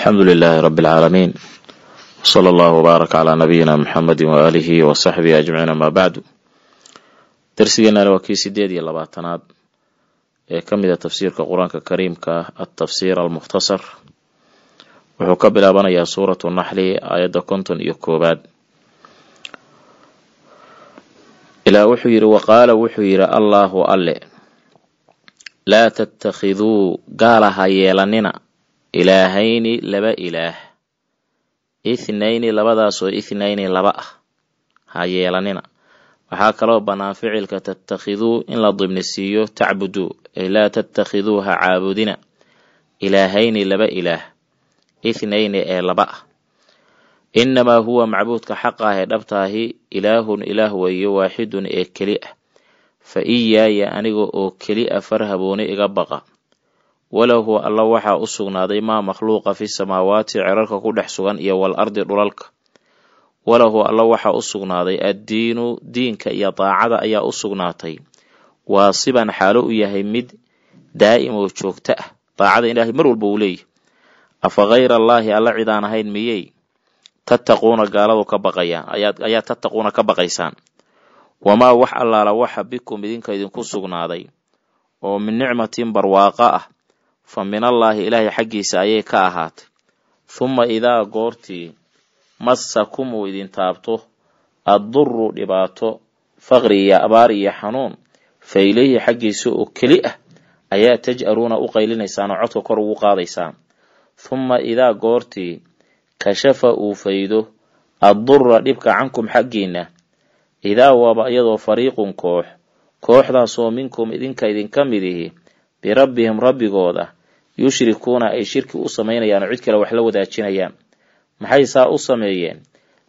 alxamdu lilaahi rabi alcaalamiin wsala allahu wbaarak calaa nabiyina muxamedi waaalihi wa saxbihi ajmaciin amaa bacdu darsigeenana waa kii sideed iyo labaatanaad ee ka mid a ah tafsiirka qur-aanka kariimka ah altafsiir almukhtasar wuxuu ka bilaabanayaa suuratu naxli aayadda konton iyo koobaad ilaa wuxuu yidhi waqaala wuxuu yidhi allaahu alle laa tattakhiduu gaalaha yeelanina ilaahayni laba ilaah ithnayni labadaasoo ithnayni laba ah ha yeelanina waxaa kaloo bannaan ficilka tattakhiduu in la dibnisiiyo tacbuduu ay laa tattakhiduu ha caabudina ilaahayni laba ilaah ithnayni ee laba ah innamaa huwa macbuudka xaqa ah ee dhabtaahi ilaahun ilaah weeye waaxidun ee keli ah fa iyaaya aniga oo keli a ah farhabooni iga baqa walahu alla waxaa u sugnaaday maa makhluuqa fi samaawaati cirarka ku dhex sugan iyo wal ardi dhulalka walahu alla waxaa u sugnaaday addiinu diinka iyo daacada ayaa u sugnaatay waasiban xaalo u yahay mid daa'im oo joogto ah daacada ilaahay mar walba uu leeyahy afa hayra allaahi alla cidaan ahayn miyey tattaquuna gaaladu ka baqayaan ayaa tattaquuna ka baqaysaan wamaa wax allaala waxa bikum idinka idinku sugnaaday oo min nicmatin barwaaqo ah fa minallaahi ilaahay xaggiisa ayay ka ahaatay humma idaa goortii massakum uu idin taabto adduru dhibaato faqri iyo abaar iyo xanuun fa ilayhi xaggiisa oo keli ah ayaa taj'aluuna u qaylinaysaan oo codka kor ugu qaadaysaan humma idaa goortii kashafa uu faydo addurra dhibka cankum xaggiinna idaa waaba iyadoo fariiqun koox kooxdaasoo minkum idinka idinka midihi birabbihim rabbigooda yushrikuuna ay shirki u samaynayaan oo cid kale wax la wadaajinayaan maxay saa u sameeyeen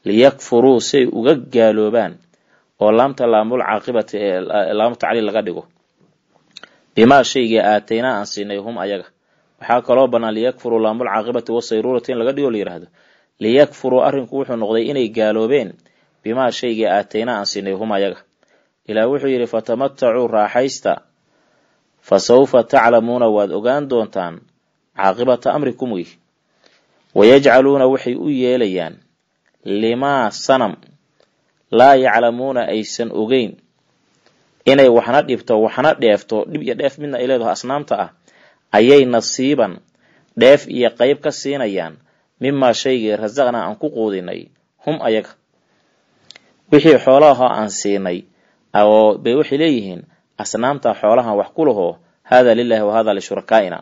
liyakfuruu siay uga gaaloobaan oo laamta laamul caaqibati ee laamu tacliil laga dhigo bimaa shaygii aataynaa aan siinay hum ayaga waxaa kaloo banaan liyakfuruu laamul caaqibati wasayruurati in laga dhigo la layihahdo liyakfuruu arrinku wuxuu noqday inay gaaloobeen bimaa shaygii aataynaa aan siinay hum ayaga ilaa wuxuu yidhi fatamatacuu raaxaysta fa sawfa taclamuuna waad ogaan doontaan caaqibata amrikum wey wayajcaluuna waxay u yeelayaan limaa sanam laa yaclamuuna aysan ogeyn inay waxna dhibto waxna dheefto dhib iyo dheef midna ay leedaho asnaamta ah ayay nasiiban dheef iyo qeyb ka siinayaan mimaa shaygii rasaqnaa aan ku quudinay hum ayaga wixii xoolaahoo aan siinay bay waxay leeyihiin asnaamta xoolahan wax ku lahoo haadaa lilaahi wa haadaa lishurakaaina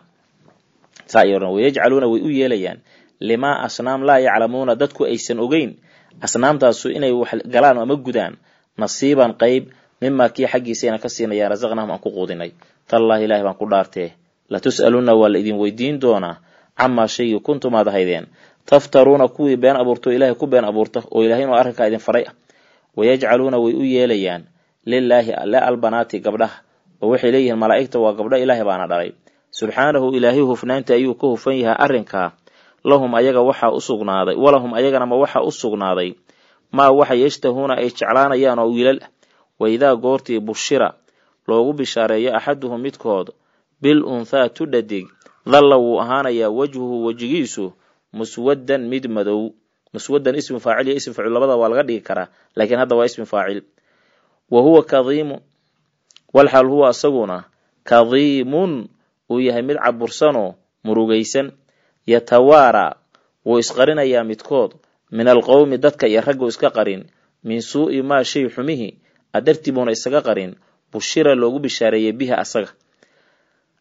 saa ay wayajcaluuna way u yeelayaan limaa asnaam laa yaclamuuna dadku aysan ogeyn asnaamtaasu inay wax galaan ama gudaan nasiiban qeyb mimaa kii xaggiisayna ka siinaya rasaqnaahum aan ku quudinay tallaahi ilaahi baan ku dhaartee latus'aluna waa la idin weydiin doonaa camaa shaygii kuntum aad ahaydeen taftaruuna kuwii been abuurto ilaahay ku been abuurta oo ilaahay inuu arrinkaa idin faray ah wayajcaluuna way u yeelayaan lilaahi le albanaati gabdhaha oo waxay leeyihiin malaa'igta waa gabdho ilaahay baana dhalay subxaanahu ilaahay hufnaanta ayuu ka hufan yahay arrinkaa lahum ayaga waxaa u sugnaaday walahum ayaganama waxaa u sugnaaday maa waxa yashtahuuna ay jeclaanayaan oo wiilal ah waidaa goortii bushira loogu bishaareeyo axaduhum midkood bil unthaa tudhadig dalla wuu ahaanayaa wejhuhu wejigiisu muswaddan mid madow muswaddan ismi faacil iyo ismi facil labada waa laga dhigi karaa laakiin hadda waa ismi faacil wa huwa kadiimu walxaal huwa asaguna kadiimun uu yahay mid cabursanoo murugaysan yatawaaraa wuu isqarinayaa midkood min alqowmi dadka iyo raggu iska qarin min suu'i maa shay xumihi adartii buuna isaga qarin bushira loogu bishaareeyey biha asaga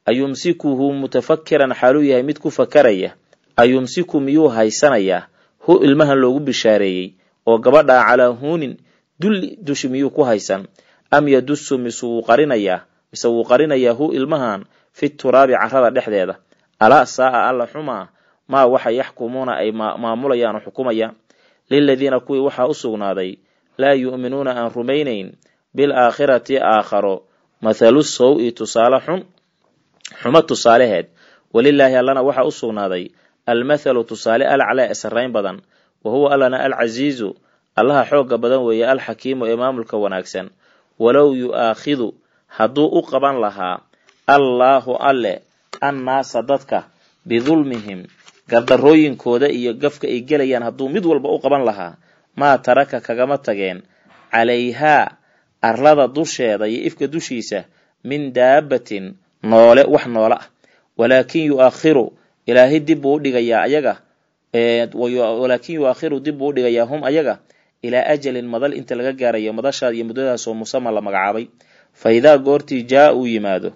ayumsikuhu mutafakiran xaaluu yahay mid ku fakaraya ayumsiku miyuu haysanayaa hu ilmahan loogu bishaareeyey oo gabadhaa calaa huunin dulli dushi miyuu ku haysan am yadusu mise wuu qarinayaa mise wuu qarinayaa hu ilmahan fi turaabi carada dhexdeeda alaa saaa alla xumaa maa waxa yaxkumuuna ay maamulayaan oo xukumayaan liladiina kuwii waxaa u sugnaaday laa yu'minuuna aan rumaynayn bilaakhirati aakharo mathalu sow-i tusaale xun xuma tusaaleheed walilaahi allana waxaa u sugnaaday almathalu tusaale alclaa ee sarayn badan wa huwa allana alcasiizu allaha xoogga badan weeye alxakiimu ee maamulka wanaagsan walow yu'aakhidu hadduu u qaban lahaa allaahu alle annaasa dadka bidulmihim gardarooyinkooda iyo gafka ay gelayaan hadduu mid walba u qaban lahaa maa taraka kagama tageen calayhaa arlada dusheeda iyo ifka dushiisa min daabatin noole wax noole ah walaakin yuakhiru ilaahay dib buu u dhigayaa ayaga walaakin yuaakhiru dib buu u dhigayaa hum ayaga ilaa ajalin madal inta laga gaarayo madashaad iyo muddadaasoo musama la magacaabay fa idaa goortii jaa uu yimaado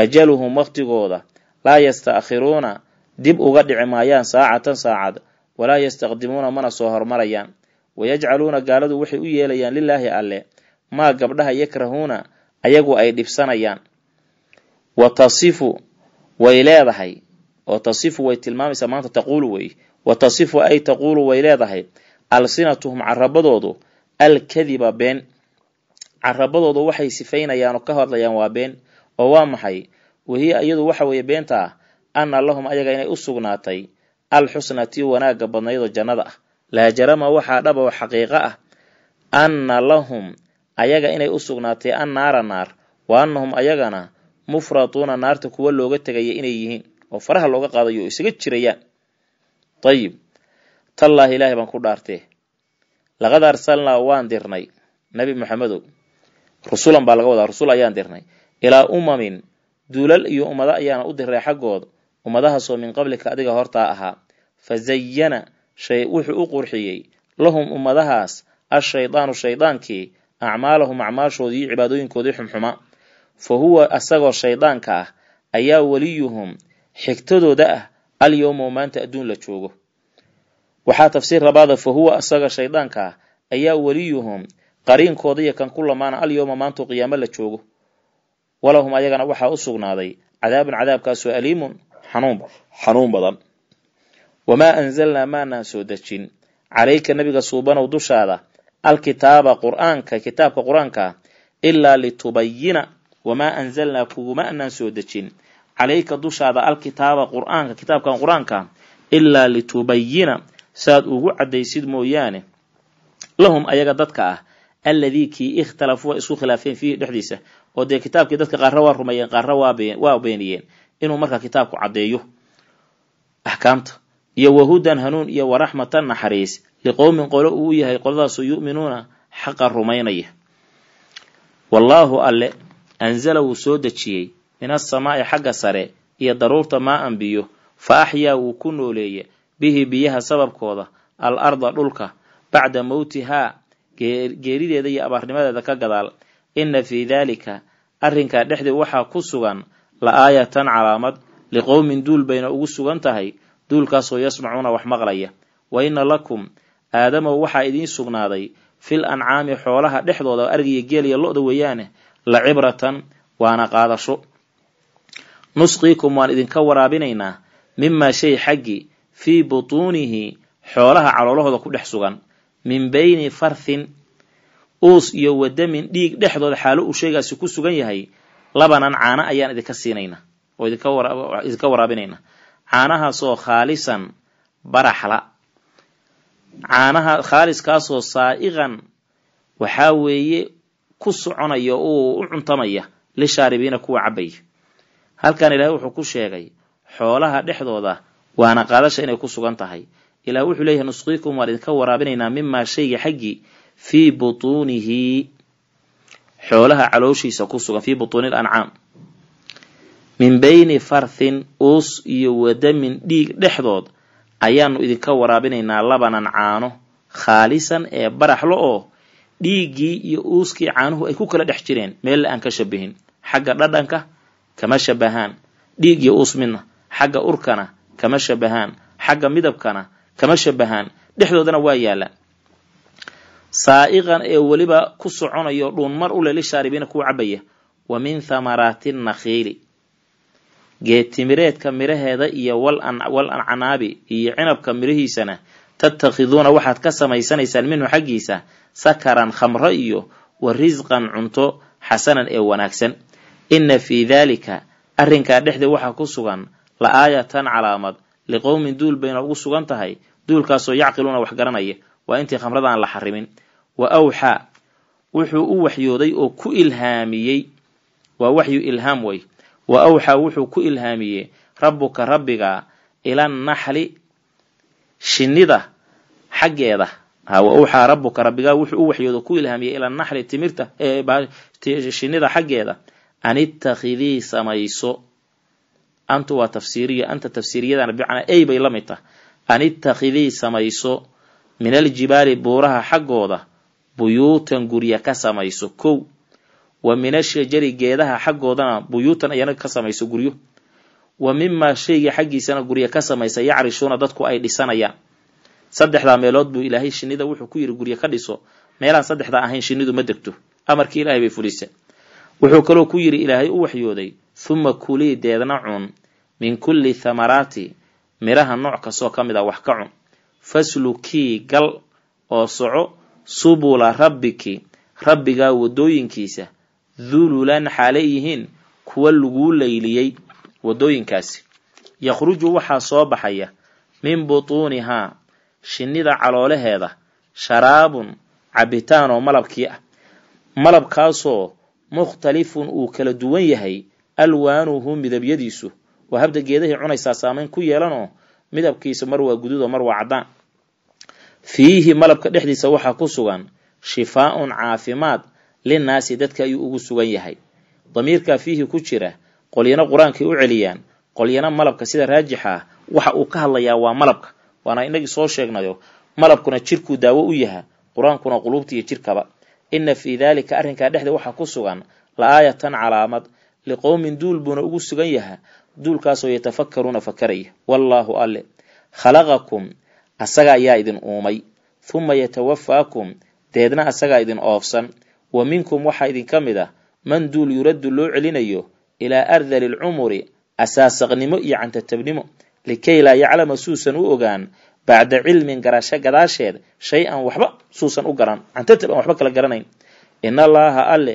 ajaluhum waktigooda laa yastaakhiruuna dib uga dhici maayaan saacatan saacad walaa yastaqdimuuna mana soo hormarayaan wayajcaluuna gaaladu waxay u yeelayaan lilaahi alleh maa gabdhaha yakrahuuna ayagu ay dhibsanayaan wa tasifu way leedahay oo tasifu way tilmaamaysaa maanta taquulu wey wa tasifu ay taquulu way leedahay alsinatuhum carabadoodu alkadiba been carabadoodu waxay sifaynayaan oo ka hadlayaan waa been oo waa maxay wahiya iyadu waxa weeye beenta ah anna lahum ayaga inay u sugnaatay alxusna tii wanaagga badnaydoo jannada ah laa jarama waxaa dhab oo xaqiiqo ah anna lahum ayaga inay u sugnaatay an naara naar wa annahum ayagana mufraduuna naarta kuwa looga tegaya inay yihiin oo faraha looga qaadayo oo isaga jirayaan ayib tallaahi ilaahay baan ku dhaartee laqad arsalnaa waan dirnay nebi maxamedow rusulan baa laga wadaa rusul ayaan dirnay ilaa umamin duulal iyo ummado ayaana u diray xaggood ummadahaasoo min qablika adiga hortaa ahaa fa sayana wuxuu u qurxiyey lahum ummadahaas ashaydaanu shaydaankii acmaalahum acmaashoodii iyo cibaadooyinkoodii xumxuma fa huwa asagoo shaydaanka ah ayaa weliyuhum xigtadooda ah alyowma maanta adduun la joogo waxaa tafsiir labaada fa huwa asaga shaydaanka ah ayaa weliyuhum qariinkooda iyo kan ku lamaana alyowma maantuu qiyaamo la joogo walahum ayagana waxaa u sugnaaday cadaabun cadaabkaasoo aliimun xanuun badan wamaa anzalnaa maanaan soo dejin calayka nabiga suubanow dushaada alkitaaba qur'aanka kitaabka qur-aanka ilaa litubayina wamaa anzalnaa kuguma anaan soo dejin calayka dushaada alkitaaba qur'aanka kitaabkan qur-aanka ilaa litubayina saad ugu caddaysid mooyaane lahum ayaga dadka ah alladii kii ikhtalafu way isku khilaafeen fiihi dhexdiisa oo dee kitaabkii dadka qaarra waa rumeeyeen qaarra waa beeniyeen inuu markaa kitaabku caddeeyo axkaamta iyo wahudan hanuun iyo waraxmatan naxariis liqowmin qolo uu yahay qoladaasu yu'minuuna xaqa rumaynaya wallaahu alle anzala wuu soo dejiyey min asamaa'i xagga sare iyo daruurta maa an fa axyaa wuu ku nooleeye bihi biyaha sababkooda al arda dhulka bacda mowtihaa geerideeda iyo abaarnimadeeda ka gadaal ina fii daalika arrinkaa dhexdii waxaa ku sugan la aayatan calaamad liqowmin duul bayna ugu sugan tahay duulkaasoo yasmacuuna wax maqlaya wa inna lakum aadamow waxaa idiin sugnaaday fil ancaami xoolaha dhexdooda argiya geeliya lo-da weeyaane la cibratan waana qaadasho nusqiikum waan idinka waraabinaynaa mimaa shay xaggi fii butuunihi xoolaha caloolahooda ku dhex sugan min bayni farthin uus iyo wadamin dhiig dhexdooda xaalo uu sheegaasi ku sugan yahay labanan caano ayaan idinka siinayna oo idinka waraabinayna caanahaasoo khaalisan baraxla caanaha khaaliskaasoo saa'iqan waxaa weeye ku soconaya oo u cuntamaya lishaaribiina kuwa cabaya halkan ilaahay wuxuu ku sheegay xoolaha dhexdooda waana qaadasha inay ku sugan tahay ilaah wuxuu leeyahay nusqiikum waan idinka waraabinaynaa mimaa shayga xaggii fii butuunihi xoolaha calooshiisa ku sugan fii butuuni lancaam min bayni farthin uus iyo wadamin dhiig dhexdood ayaanu idinka waraabinaynaa labanan caano khaalisan ee baraxlo oo dhiiggii iyo uuskii caanuhu ay ku kala dhex jireen meel meelle aan ka shabihin xagga dhadhanka kama shabahaan dhiig iyo uus midna xagga urkana kama shabahaan xagga midabkana kama shabahaan dhexdoodana waa yaallaan saa'iqan ee weliba ku soconayo dhuunmar leh lishaaribiina kuu cabaya wa min thamaraati nakhiili geetimireedka miraheeda iyo wal ancanaabi iyo cinabka mirihiisana tattakhiduuna waxaad ka samaysanaysaan minhu xaggiisa sakaran khamro iyo wa risqan cunto xasanan ee wanaagsan inna fii daalika arrinkaa dhexdeed waxaa ku sugan la aayatan calaamad liqowmin duul bayna ugu sugan tahay duulkaasoo yacqiluuna wax garanaya waa intii khamrada aan la xarimin wa awxaa wuxuu u waxyooday oo ku ilhaamiyey waa waxyu ilhaam wey wa awxaa wuxuu ku ilhaamiyey rabbuka rabbigaa ila ilannaxli shinida xaggeeda wauxaa rabbuka rabbigaa wuxuu u waxyoodo ku ilhaamiyey ilanaxli timirta shinida xaggeeda an ittakhidii samayso antu waa tafsiiriya anta tafsiiriyadana bimacnaa ay bay la mid tah an ittakhidii samayso min aljibaali buuraha xaggooda buyuutan gurya ka samayso kow wa mina shajari geedaha xaggoodana buyuutan ayana ka samayso guryo wa mimaa shayga xaggiisana gurya ka samaysa yacrishuuna dadku ay dhisanayaan saddexdaa meelood buu ilaahay shinida wuxuu ku yidhi guryo ka dhiso meelaan saddexdaa ahayn shinidu ma degto amarkii ilaahay bay fulisa wuxuu kaloo ku yidhi ilaahay u waxyooday huma kulii deedna cun min kulli thamaraati miraha nooc kastoo ka mid a ah wax ka cun faslukii gal oo soco subula rabbiki rabbigaa wadooyinkiisa dululan xaalay yihiin kuwa laguu layliyey wadooyinkaasi yakhruju waxaa soo baxaya min butuunihaa shinnida caloolaheeda sharaabun cabitaan oo malabkii ah malabkaasoo mukhtalifun uu kala duwan yahay alwaanuhu midabyadiisu oo habda geedahii cunaysaa saameyn ku yeelanoo midabkiisa mar waa guduud oo mar waa caddaan fiihi malabka dhexdiisa waxaa ku sugan shifaaun caafimaad linnaasi dadka ayuu ugu sugan yahay damiirkaa fiihi ku jira qolyana qur-aankay u celiyaan qolyana malabka sida raajixa ah waxa uu ka hadlayaa waa malabka waana inagii soo sheegnayo malabkuna jirkuu daawo u yaha qur-aankuna quluubta iyo jirkaba ina fii daalika arrinkaa dhexda waxaa ku sugan la aayatan calaamad liqowmin duul buuna ugu sugan yaha duulkaasoo yatafakaruuna fakaraya wallaahu alle khalaqakum asaga ayaa idin uumay huma yatawafaakum deedna asagaa idin oofsan wa minkum waxaa idinka mid ah man duul yuraddu loo celinayo ilaa ardali lcumuri asaasaqnimo iyo cantatabnimo likay laa yaclama suusan u ogaan bacda cilmin garasho gadaasheed shay-an waxba suusan u garan cantatab aan waxba kala garanayn in allaaha alle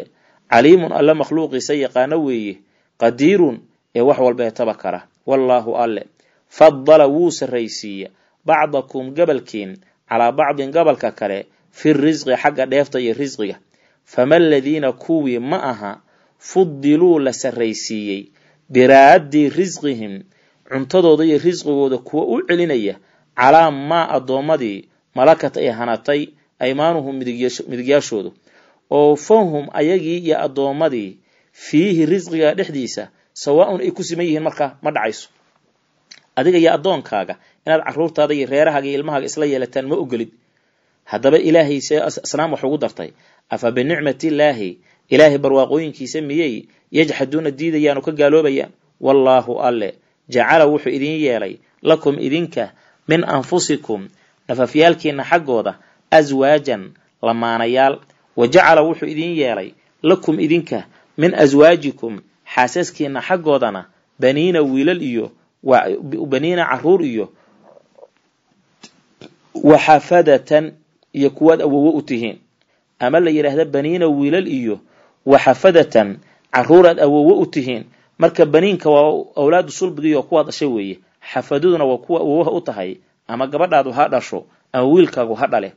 caliimun alle makhluuqiisa yaqaano weeye qadiirun ee wax taba kara wallaahu alle fadala wuu sarraysiiya bacdakum gabalkiin calaa bacdin gabalka kale fi risqi xagga dheefta iyo risqiga fama aladiina kuwii ma aha fudiluu la sarraysiiyey biraaddi risqihim cuntadooda iyo risqigooda kuwa u celinaya calaa maa addoommadii malakat ay hanatay aymaanuhum midigyaashoodu oo fahum ayagii iyo addoommadii fiihi risqiga dhexdiisa sawaa-un ay ku siman yihiin markaa ma dhacayso adiga iyo addoonkaaga inaad caruurtaada iyo reerahaga iyo ilmahaaga isla yeelataan ma ogolid haddaba ilaahay see asnaam wax ugu dartay afa binicmati illaahi ilaahay barwaaqooyinkiisa miyey yajxaduuna diidayaan u ka gaaloobayaan wallaahu alle jacala wuxuu idiin yeelay lakum idinka min anfusikum nafafyaalkiina xaggooda aswaajan lamaanayaal wa jacala wuxuu idiin yeelay lakum idinka min aswaajikum xaasaskiina xaggoodana baniina wiilal iyo baniina caruur iyo waxafadatan iyo kuwaad awowo u tihiin ama la yidhaahda baniina wiilal iyo waxafadatan caruuraad awowo u tihiin marka baniinka waa awlaadu oo kuwaa dhashay weeye xafadaduna waa kuwa awowaha u tahay ama gabadhaadu ha dhasho ama wiilkaagu ha dhale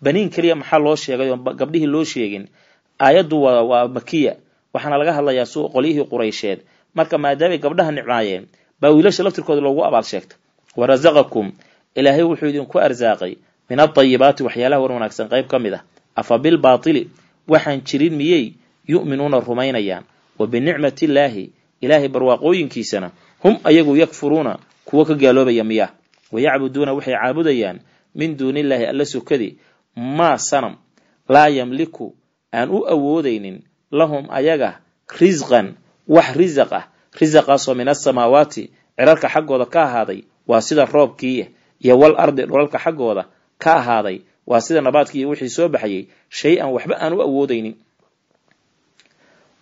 baniin keliya maxaa loo sheegay oo gabdhihii loo sheegin aayaddu waa waa makiya waxaana laga hadlayaa su qolyihii quraysheed marka maadaamay gabdhaha nicmaayeen baa wiilasha laftirkooda loogu abaal sheegtay warasaqakum ilaahay wuxuu idinku arsaaqay min adayibaati waxyaalaha war wanaagsan qayb ka mid ah afa bilbaatili waxaan jirin miyey yu'minuuna rumaynayaan wa binicmati illaahi ilaahay barwaaqooyinkiisana hum ayagu yakfuruuna kuwo ka gaaloobaya miya wayacbuduuna waxay caabudayaan min duuniillaahi alla sukadi maa sanam laa yamliku aan u awoodaynin lahum ayaga risqan wax risaq ah risaqaasoo min asamaawaati cirarka xaggooda ka ahaaday waa sida roobkiiya iyo wal ardi dhulalka xaggooda ka ahaaday waa sida nabaadkii iyo wixii soo baxayay shay an waxba aan u awoodaynin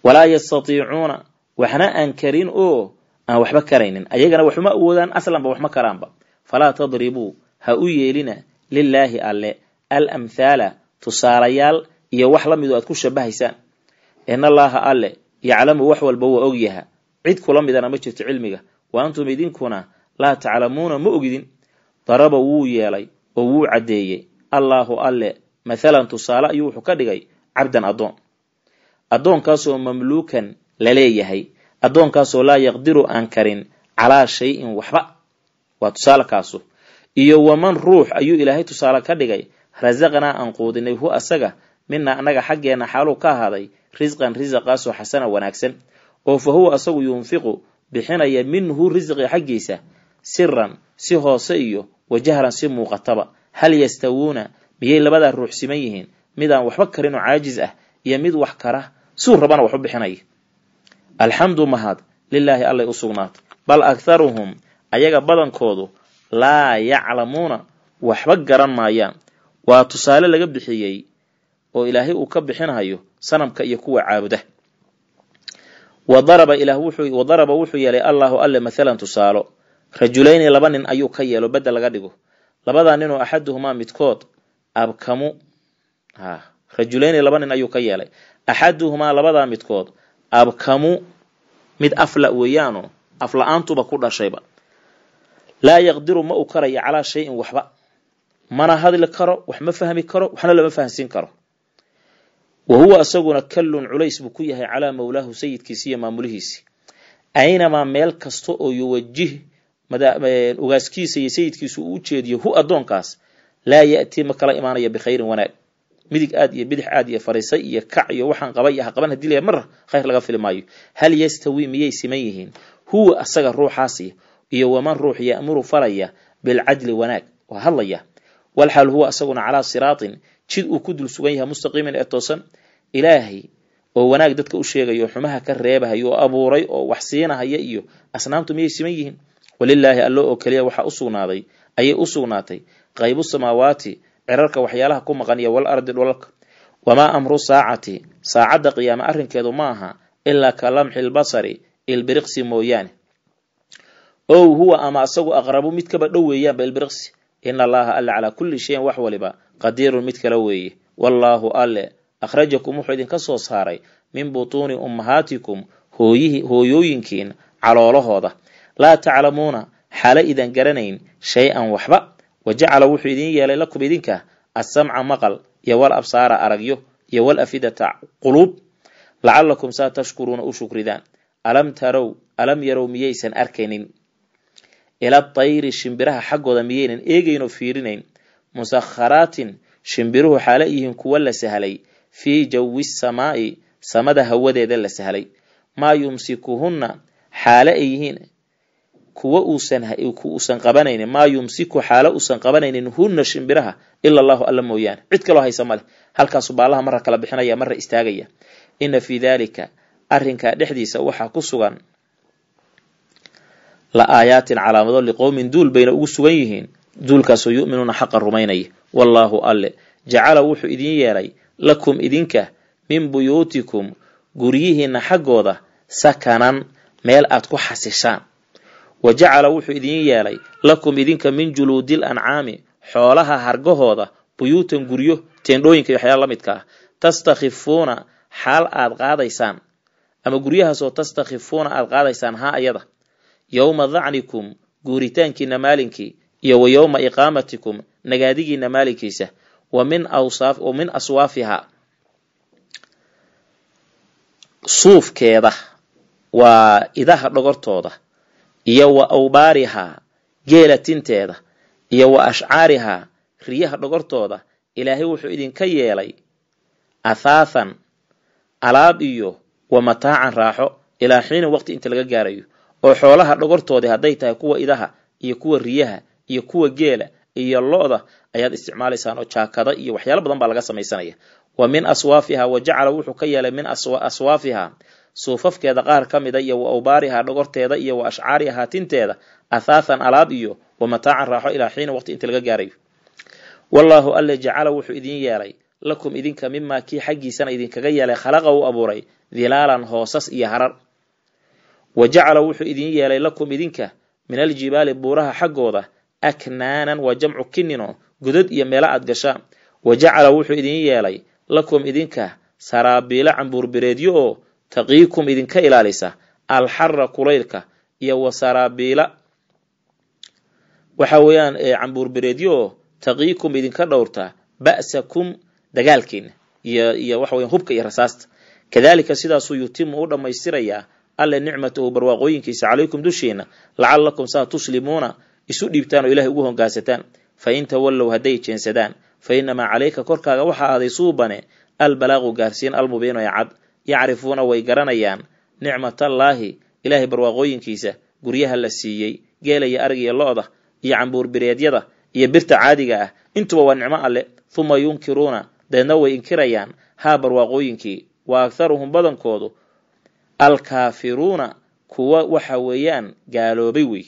walaa yastatiicuuna waxna aan karin oo aan waxba karaynin ayagana waxuma awoodaan aslanba waxma karaanba falaa tadribuu ha u yeelina lilaahi alle alamthaala tusaalayaal iyo wax la mido aad ku shabahaysaan in allaha alle yaclamu wax walba waa ogyaha cid kula midana ma jirto cilmiga wa antum idinkuna laa taclamuuna ma ogidin daraba wuu yeelay oo wuu caddeeyey allaahu alle mathalan tusaale ayuu wuxuu ka dhigay cabdan addoon addoonkaasoo mamluukan la leeyahay addoonkaasoo laa yaqdiru aan karin calaa shay-in waxba waa tusaalekaasu iyo waman ruux ayuu ilaahay tusaale ka dhigay rasaqnaa aan quudinay hu asaga mina annaga xaggeenna xaaluu ka ahaaday risqan risaqaasoo xasana wanaagsan oo fa huwa asagu yunfiqu bixinaya minhu risqi xaggiisa siran si hoose iyo wajahran si muuqataba hal yastawuuna miyay labadaa ruux siman yihiin midaan waxba karin oo caajis ah iyo mid wax kara suu rabana wax u bixinaya alxamdu mahad lilaahi allay u sugnaato bal akharuhum ayaga badankoodu laa yaclamuuna waxba garan maayaan waa tusaale laga bixiyey oo ilaahay uu ka bixinhayo sanamka iyo kuwa caabuda wadaraba wuxuu yeelay allaahu alle maalan tusaalo rajulayni laba nin ayuu ka yeelo beda laga dhigo labadaa ninoo axaduhumaa midkood abkamu a rajulayni laba nin ayuu ka yeelay axaduhumaa labadaa midkood abkamu mid afla weeyaano afla-aantuba ku dhashayba laa yaqdiru ma uu karayo calaa shayin waxba mana hadli karo wax ma fahmi karo waxna lama fahamsiin karo wa huwa isaguna kallun culays buu ku yahay calaa mawlaahu sayidkiisi iyo maamulihiisi aynamaa meel kasta oo yuwajih Eh, ugaaskiisa iyo sayidkiisu uu ujeediyo hu addoonkaas laa ya'tii ma kala imaanaya bikhayrin wanaag midig aad iyo bidix aad iyo fariisa iyo kac iyo waxaan qaba iyo haqaban hadii la marra khayr laga fili maayo hal yastawi miyay siman yihiin huwa asaga ruuxaasi iyo waman ruux ya'muru faraya bilcadli wanaag waa hadlaya walxaal huwa asaguna calaa siraatin jid uu ku dul sugan yahay mustaqiimin ee toosan ilaahay oo wanaag dadka u sheegaya xumaha ka reebahaya oo abuuray oo wax siinahaya iyo asnaamtu miyay siman yihiin walilaahi allo oo keliya waxaa usugnaaday ayay u sugnaatay qaybu samaawaati cirarka waxyaalaha ku maqan iyo wal ardi dhulalka wamaa amru saacati saacadda qiyaame arrinkeedu ma aha ilaa ka lamxi lbasari ilbiriqsi mooyaane ow huwa ama asagu aqrabu mid kaba dhow weeyaanba ilbiriqsi in allaha alle calaa kulli shayin wax waliba qadiirun mid kala weeye wallaahu alle akhrajakum wuxuu idinka soo saaray min butuuni ummahaatikum hooyooyinkiin caloolahooda laa taclamuuna xaalo idan garanayn shay-an waxba wa jacala wuxuu idiin yeelay lakum idinka assamca maqal iyo wal absaara aragyo iyo wal afidata quluub lacalakum saa tashkuruuna u shukridaan alam tarow alam yarow miyaysan arkaynin ila tayri shimbiraha xaggooda miyaynan eegaynoo fiirinayn musakharaatin shimbiruhu xaale yihiin kuwa la sahlay fii jawi samaa'i samada hawadeeda la sahlay maa yumsikuhunna xaale ay yihiin kuwa uusan qabanaynin maa yumsiku xaalo uusan qabanaynin hunna shimbiraha ila allahu alla mooyaane cid kaloo haysa maleh halkaasu baalaha marra kala bixinaya marra istaagaya ina fii dalika arrinkaa dhexdiisa waxaa ku sugan la aayaatin calaamado liqowmin duul bayna ugu sugan yihiin duulkaasoo yu'minuuna xaqa rumaynaya wallaahu alle jacala wuxuu idin yeelay lakum idinka min buyuutikum guryihiinna xaggooda sakanan meel aad ku xasishaan wa jacala wuxuu idiin yeelay lakum idinka min juluudi ancaami xoolaha hargahooda buyuutan guryo teendhooyinka iyo waxyaala la midka ah tastakhifuuna xaal aad qaadaysaan ama guryahaasoo tastakhifuuna aad qaadaysaan haa ayada yowma dacnikum guuritaankiina maalinkii iyo wa yowma iqaamatikum nagaadigiina maalinkiisa wa min awsaa wa min aswaafiha suufkeeda waa idaha dhogortooda iyo wa awbaarihaa geela tinteeda iyo wa ashcaarihaa riyaha dhogortooda ilaahay wuxuu idinka yeelay athaathan alaab iyo wa mataacan raaxo ilaa xiina waqti inta laga gaarayo oo xoolaha dhogortoodii hadday tahay kuwa idaha iyo kuwa riyaha iyo kuwa geela iyo lo-da ayaad isticmaalaysaan oo jaakada iyo waxyaalo badan baa laga samaysanaya wa min aswaafiha wa jacala wuxuu ka yeelay min aswaafiha suufafkeeda qaar ka mida iyo wa awbaarihaa dhogorteeda iyo wa ashcaariha tinteeda athaahan alaab iyo wa mataacan raaxo ilaa xiina waqti inta laga gaarayo wallaahu alle jacala wuxuu idin yeelay lakum idinka mimaa kii xaggiisana idinkaga yeelay khalaqa u abuuray dilaalan hoosas iyo harar wa jacala wuxuu idin yeelay lakum idinka min aljibaali buuraha xaggooda aknaanan waa jamcu kinino godod iyo meelo aad gashaan wa jacala wuxuu idin yeelay lakum idinka saraabiila cambuurbireedyo oo taqiikum idinka ilaalisa alxara kulaylka iyo wasaraabiila waxa weeyaan cambuur bereedyo taqiikum idinka dhowrta ba'sakum dagaalkiina iyo iyo waxa weyan hubka iyo rasaasta kadalika sidaasuu yutimu u dhammaystirayaa alle nicmatahu barwaaqooyinkiisa calaykum dushiina lacalakum saa tuslimuuna isu dhiibtaan oo ilahay ugu hongaansataan fain tawallow hadday jeensadaan fa inamaa calayka korkaaga waxaa aaday suubane albalaaqu gaarsiin almubiino ee cad yacrifuuna way garanayaan nicmatallaahi ilaahay barwaaqooyinkiisa guryaha la siiyey geelaya iyo lo-da iyo cambuurbireedyada iyo birta caadiga ah intuba waa nicmo alle huma yunkiruuna deedna way inkirayaan haa barwaaqooyinkii wa agharuhum badankoodu alkaafiruuna kuwa waxa weeyaan gaaloobay wey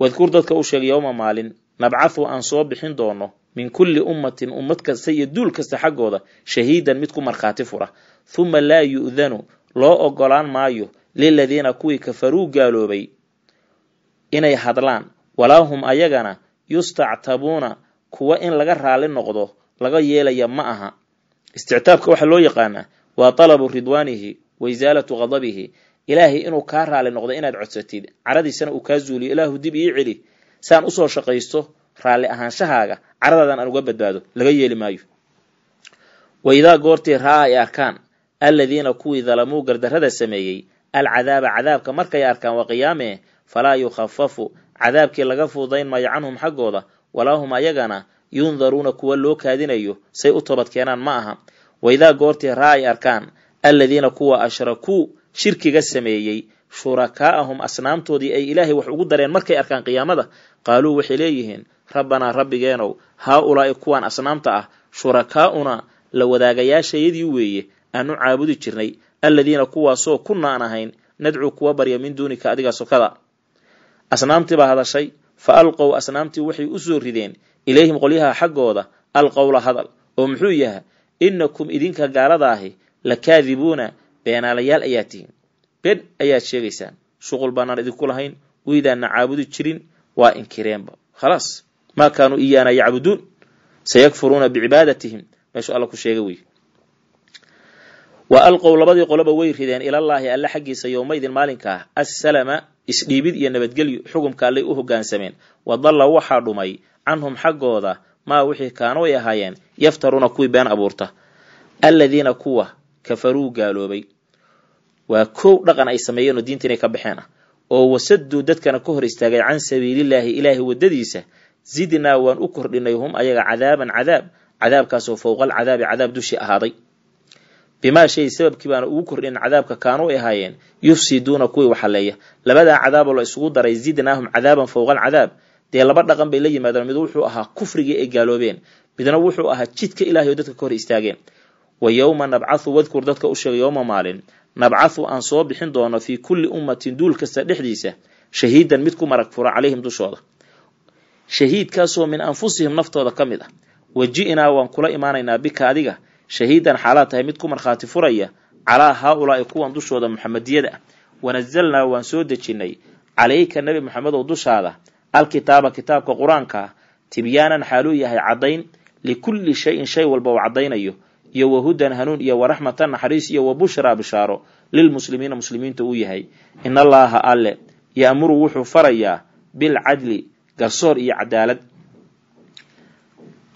wadkur dadka u sheeg yowma maalin nabcahu aan soo bixin doono min kulli ummatin ummad kasta iyo duul kasta xaggooda shahiidan mid ku markhaati fura huma laa yu-danu loo ogolaan maayo liladiina kuwii kafaruu gaaloobay inay hadlaan walaa hum ayagana yustactabuuna kuwa in laga raali noqdo laga yeelaya ma aha istictaabka waxaa loo yaqaanaa waa talabu ridwaanihi wa isaalatu qadabihi ilaahay inuu kaa raali noqdo inaad codsatid caradiisana uu kaa zuuliyo ilaahu dib ii celi saan usoo shaqaysto raalli ahaanshahaaga caradaadan aan uga badbaado laga yeeli maayo waidaa goortii raa ay arkaan aladiina kuwii dalamuu gardarrada sameeyey alcadaaba cadaabka markay arkaan waa qiyaamee falaa yukhafafu cadaabkii laga fududayn maayo canhum xaggooda walaa hum ayagana yundaruuna kuwa loo kaadinayo say u toobadkeenaan ma aha waidaa goortii raa ay arkaan aladiina kuwa ashrakuu shirkiga sameeyey shurakaa'ahum asnaamtoodii ay ilaahay wax ugu dareen markay arkaan qiyaamada qaaluu waxay leeyihiin rabbanaa rabbigeenow haa ulaa'i kuwaan asnaamta ah shurakaa'una la wadaagayaashayadii weeye aan u caabudi jirnay alladiina kuwaasoo kunaan ahayn nadcu kuwa barya min duunika adiga sokada asnaamtiibaa hadashay fa alqow asnaamtii waxay usoo rideen ilayhim qolyaha xaggooda alqowla hadal oo muxuu yahay innakum idinka gaalada ahi kaadibuuna beenaalayaal ayaa tihiin been ayaad sheegaysaan shuqul baanaan idinku lahayn wiidaana caabudi jirin waa inkireenba khalaas maa kaanuu iyaana yacbuduun sayakfuruuna bicibaadatihim meeshuu alla ku sheega wey wa alqow labadii qoloba way rideen ilallaahi alle xaggiisa yowmaydin maalinkaa assalama isdhiibid iyo nabadgelyo xugumka allay u hoggaansameen dalla waxaa dhumay canhum xaggooda maa wixii kaanoy ahaayeen yaftaruuna kuwii been abuurta alladiina kuwa kafaruu gaaloobay waa kow dhaqan ay sameeyeen oo diinta inay ka baxeen ah oo wasaduu dadkana ka hor istaagay can sabiilillaahi ilaahay waddadiisa zidnaa waan u kordhinay hum ayaga cadaaban cadaab cadaabkaasoo fowqal cadaabi cadaab dushii ahaaday bimaa shay sababkii baana ugu kordhin cadaabka kaanu ay ahaayeen yufsiduuna kuwii waxaleeya labadaa cadaaboo la isugu daray zidnaahum cadaaban fowqan cadaab dee laba dhaqan bay la yimaadeen mid wuxuu ahaa kufrigii ay gaaloobeen midna wuxuu ahaa jidka ilaahay oo dadka ka hor istaageen wa yowma nabcahu wadkur dadka u sheegay yowma maalin nabcahu aan soo bixin doono fii kulli ummatin duul kasta dhexdiisa shahiidan mid ku marag fura calayhim dushooda shahiidkaasoo min anfusihim naftooda ka mid ah waji'naa waan kula imaanaynaa bika adiga shahiidan xaalaa tahay mid ku markhaati furaya calaa haa haaulaai kuwan dushooda muxamediyada ah wanazalnaa waan soo dejinay calayka nebi moxamed oo dushaada alkitaaba kitaabka qur-aanka ah, tibyaanan xaaluu yahay caddayn likulli shay-in shay walba u caddaynayo iyo wahudan hanuun iyo waraxmatan naxariis iyo wa bushraa bishaaro lilmuslimiina muslimiinta uu yahay in allaaha alle ya'muru wuxuu farayaa bilcadli garsoor iyo cadaalad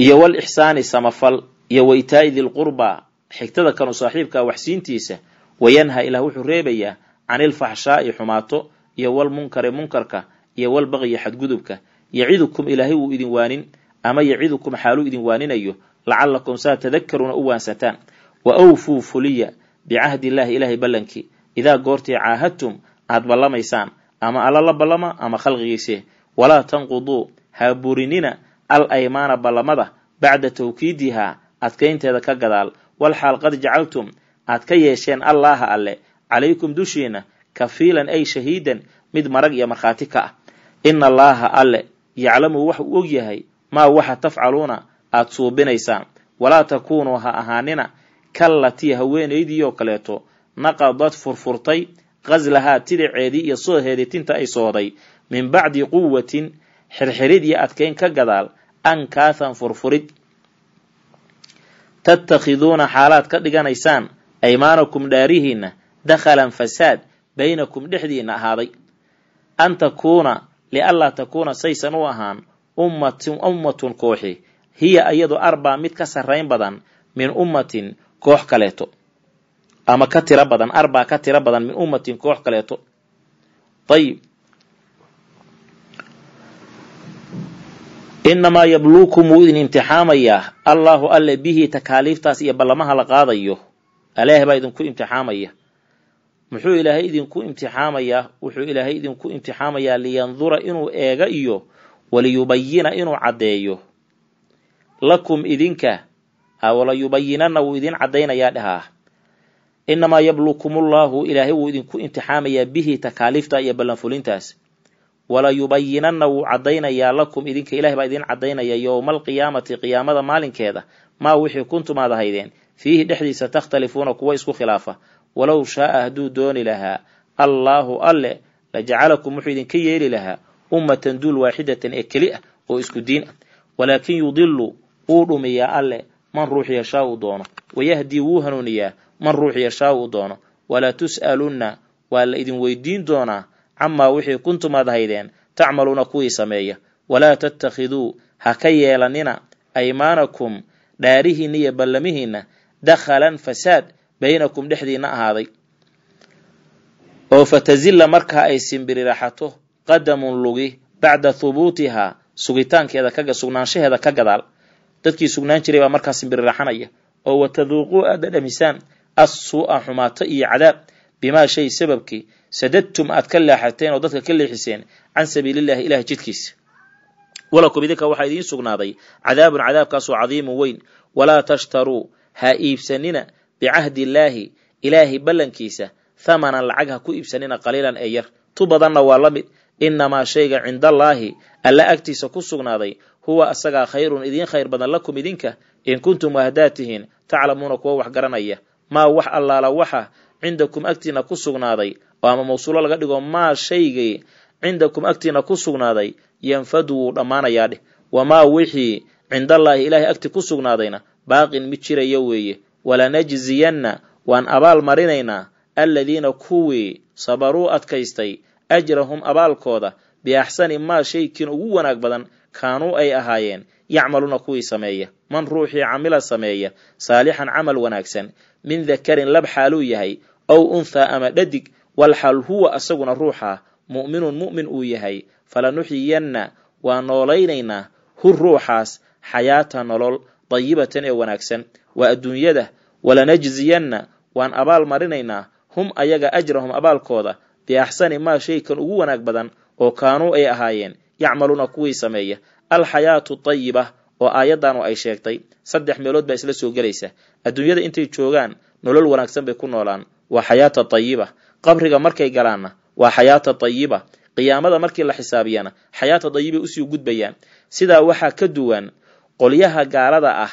iyo walixsaani samafal iyo waitaa'i dilqurbaa xigtada kanu saaxiibkaa waxsiintiisa wayanhaa ilaah wuxuu reebayaa can ilfaxshaa'i xumaato iyo walmunkari munkarka iyo walbaqyi xadgudubka yacidukum ilaahay uu idin waanin ama yacidukum xaaluu idin waaninayo lacalakum saa tadakaruuna u waansataan wa awfuu fuliya bicahdi illaahi ilaahay ballankii idaa goortii caahadtum aad ballamaysaan ama alla la ballama ama khalqigiise walaa tanquduu ha burinina al aymaana ballamada bacda tawkiidihaa adkaynteeda ka gadaal walxaal qad jacaltum aad ka yeesheen allaaha alle calaykum dushiina kafiilan ay shahiidan mid marag iyo markhaati ka ah ina allaaha alle yaclamu wax uu og yahay maa waxa tafcaluuna aad suubinaysaan walaa takuunuu ha ahaanina kallatii haweenaydii oo kaleeto naqadad furfurtay qaslahaa tidaceedii iyo tinta ay sooday min bacdi quwatin xirxirid iyo adkayn ka gadaal ankaahan furfurid tattakhiduuna xaalaad ka dhiganaysaan aymaanakum dhaarihiinna dakhalan fasaad baynakum dhexdiinna ahaaday an takuuna lianlaa takuuna saysan u ahaan ummatin ummatun kooxi hiya ayadu arbaa mid ka sarrayn badan min ummatin koox kaleeto ama ka tira badan arbaa ka tira badan min ummatin koox kaleeto ayib inamaa yabluukum wuu idin imtixaamayaa allaahu alle bihi takaaliiftaas iyo ballamaha la qaadayo aleeh baa idinku imtixaamaya muxuu ilaahay idinku imtixaamayaa wuxuu ilaahay idinku imtixaamayaa liyandura inuu eega iyo waliyubayina inuu caddeeyo lakum idinka walayubayinanna wuu idin caddaynayaa dhahaa inamaa yablukum ullaahu ilaahay wuu idinku imtixaamayaa bihi takaaliifta iyo ballanfulintaas walayubayinanna wuu caddaynayaa lakum idinka ilahay baa idiin cadaynaya yowma alqiyaamati qiyaamada maalinkeeda maa wixii kuntum aad ahaydeen fiihi dhexdiisa takhtalifuuna kuwa isku khilaafa walow shaaa hadduu dooni lahaa allaahu alle lajacalakum wuxuu idinka yeeli lahaa ummatan duul waaxidatan ee keli ah oo isku diin ah walaakin yudilu wuu dhumiyaa alle man ruux yashaa uu doono wayahdii wuu hanuuniyaa man ruux yashaa uu doono walaa tus'alunna waa la idin weydiin doonaa camaa wixii kuntum aad haydeen tacmaluuna kuwii sameeya walaa tattakhiduu ha ka yeelanina aymaanakum dhaarihiinna iyo ballamihiinna dakhalan fasaad baynakum dhexdiinna ahaaday oo fatazilla markaa ay simbiriraxato qadamun lugi bacda thubuutihaa sugitaankeeda kaga sugnaanshaheeda ka gadaal dadkii sugnaan jiray baa markaa simbiriraxanaya oo wataduuquu aada dhadhamisaan assuu'a xumaato iyo cadaab bimaa shay sababkii sadadtum aad ka leexateen oo dadka ka leexiseen can sabiilillahi ilaah jidkiisa walakum idinka waxaa idiin sugnaaday cadaabun cadaabkaasoo cadiimun weyn walaa tashtaruu ha iibsanina bicahdi illaahi ilaahay ballankiisa thamanan lacag ha ku iibsanina qaliilan ee yar tu badanna waa la mid innamaa shayga cindaallaahi alla agtiisa ku sugnaaday huwa asagaa khayrun idiin khayr badan lakum idinka in kuntum haddaad tihiin taclamuuna kuwa wax garanaya maa wax allaala waxa cindakum agtiina ku sugnaaday oo ama mawsuulo laga dhigo maa shaygii cindakum agtiina ku sugnaaday yanfadu wuu dhammaanayaa dheh wamaa wixii cindallaahi ilaahay agti ku sugnaadayna baaqin mid jiraya weeye walanajziyanna waan abaal marinaynaa alladiina kuwii sabaruu adkaystay ajrahum abaalkooda biaxsani maa shaykiin ugu wanaag badan kaanuu ay ahaayeen yacmaluna kuwii sameeya man ruuxii camila sameeya saalixan camal wanaagsan min dakarin lab xaaluu yahay ow unthaa ama dhadig walxal huwa asaguna ruuxa mu'minun mu'min uu yahay falanuxyiyanna waa noolaynaynaa hu ruuxaas xayaata nolol dayibatan ee wanaagsan waa adduunyada walanajziyanna waan abaal marinaynaa hum ayaga ajrahum abaalkooda biaxsani maa shaykan ugu wanaag badan oo kaanuu ay ahaayeen yacmaluuna kuwii sameeya alxayaatu dayiba oo aayadanu ay sheegtay saddex meelood baa isla soo gelaysa adduunyada intay joogaan nolol wanaagsan bay ku noolaan waa xayaata tayiba qabriga markay galaanna waa xayaata tayiba qiyaamada markii la xisaabiyana xayaata dayibay usii gudbayaan sidaa waxaa ka duwan qolyaha gaalada ah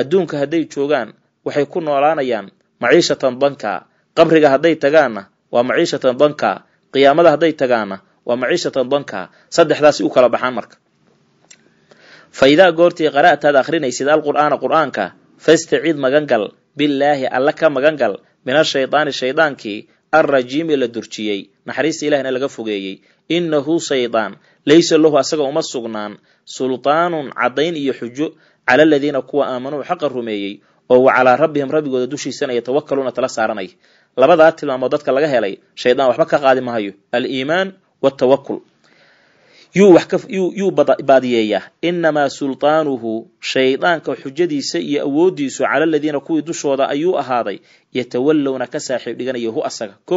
adduunka hadday joogaan waxay ku noolaanayaan maciishatan danka qabriga hadday tagaanna waa maciishatan danka qiyaamada hadday tagaanna waa maciishatan danka saddexdaasi u kala baxaan marka fa idaa goortii qara'taad akhrinaysid alqur'aana qur'aanka fastacid magangal bilaahi alla ka magangal min ashaydaani shaydaankii alrajiimi la durjiyey naxariista ilaahina laga fogeeyey innahu shaydaan laysa lahu asaga uma sugnaan sultaanun caddayn iyo xujo cala aladiina kuwa aamanuu xaqa rumeeyey oo wa calaa rabbihim rabbigooda dushiisana yatawakkaluuna tala saaranay labadaa tilmaamood dadka laga helay shaydaan waxba ka qaadi mahayo al iimaan watawakul yuu baadiyeeyaa inamaa sulaanuhu shaydaanka xujadiisa iyo awoodiisu cala ladiina kuwii dushooda ayuu ahaaday yatawallowna ka saaxiib dhiganaya hu asaga ko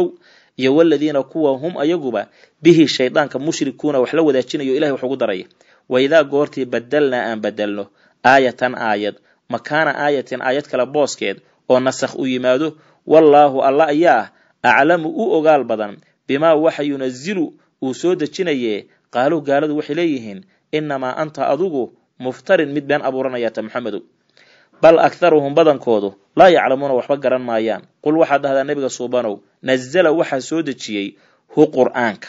iyo waladiina kuwa hum ayaguba bihi shaydaanka mushrikuuna wax la wadaajinayo ilahay wax ugu daraya waidaa goortii badalnaa aan badelno aayatan aayad makaana aayatin aayad kale booskeed oo nasakh u yimaado wallaahu alla ayaa aclamu u ogaal badan bimaa waxa yunazilu uu soo dejinaye qaaluu gaaladu waxay leeyihiin inamaa anta adugu muftarin mid been abuuranayaata maxamedow bal akharuhum badankoodu laa yaclamuuna waxba garan maayaan qul waxaad dhahdaa nebiga suubanow nazala waxaa soo dejiyey hu qur'aanka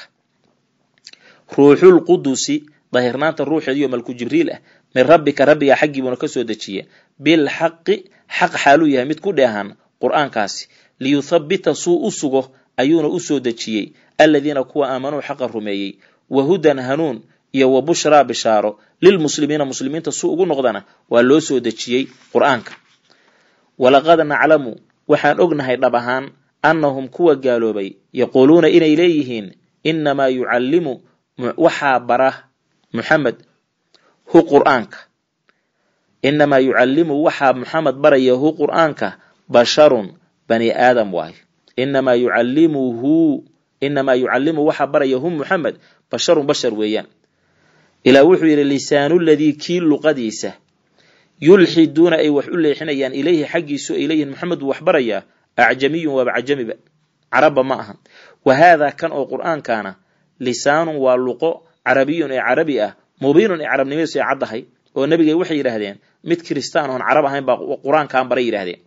ruuxulqudusi dahirnaanta ruuxeed iyo malku jibriil ah min rabbika rabbigaa xaggiibuuna ka soo dejiye bilxaqi xaq xaaluu yahay mid ku dheehan qur'aankaasi liyuthabita suu u sugo ayuuna usoo dejiyey alladiina kuwa aamanuu xaqa rumeeyey wa hudan hanuun iyo wa bushraa bishaaro lilmuslimiina muslimiinta su ugu noqdana waa loo soo dejiyey qur-aanka walaqad naclamu waxaan ognahay dhab ahaan annahum kuwa gaaloobay yaquuluuna inay leeyihiin innamaa yucallimu waxaa bara muxamed hu qur'aanka innamaa yucallimu waxaa muxamed baraya hu qur'aanka basharun bani aadam waayo inamaa yucallimuhu inamaa yucallimu waxaa baraya hu muxamed basharun bashar weeyaan ilaa wuxuu yidhi ladii kii luqadiisa yulxiduuna ay wax u leexinayaan ilayhi xaggiisu ay leeyihin maxamed wuu wax barayaa acjamiyun waaba cajamiba carabba ma aha wa haadaa kan oo qur'aankaana lisaanun waa luqo carabiyun ee carabi ah mubiinun ee carabnimadiisu ay caddahay oo nebiga waxay yidhaahdeen mid kiristaan oon carab ahayn baa qur-aankaan baray yidhaahdeen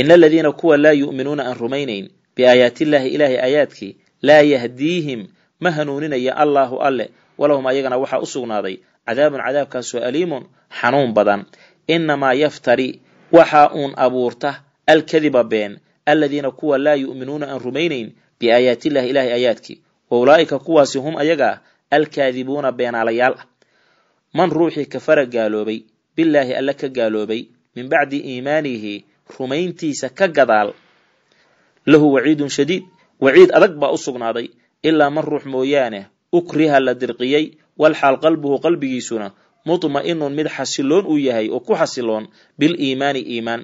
ina aladiina kuwa laa yu'minuuna aan rumaynayn biaayaati illaahi ilaahay aayaadkii laa yahdiihim ma hanuuninaya allaahu alleh walahum ayagana waxaa u sugnaaday cadaabun cadaabkaasoo aliimun xanuun badan innamaa yaftari waxaa uun abuurta alkadiba been alladiina kuwa laa yu'minuuna aan rumaynayn biaayaatillahi ilaahay aayaadkii wa ulaa'ika kuwaasi hum ayagaa alkaadibuuna beenaalayaal ah man ruuxii kafara gaaloobay bilaahi alle ka gaaloobay min bacdi iimaanihi rumayntiisa ka gadaal lahu waciidun shadiid waciid adag baa u sugnaaday ilaa man ruux mooyaane ukriha la dirqiyey walxaal qalbuhu qalbigiisuna mudma'inun mid xasiloon uu yahay oo ku xasiloon biliimaani iimaan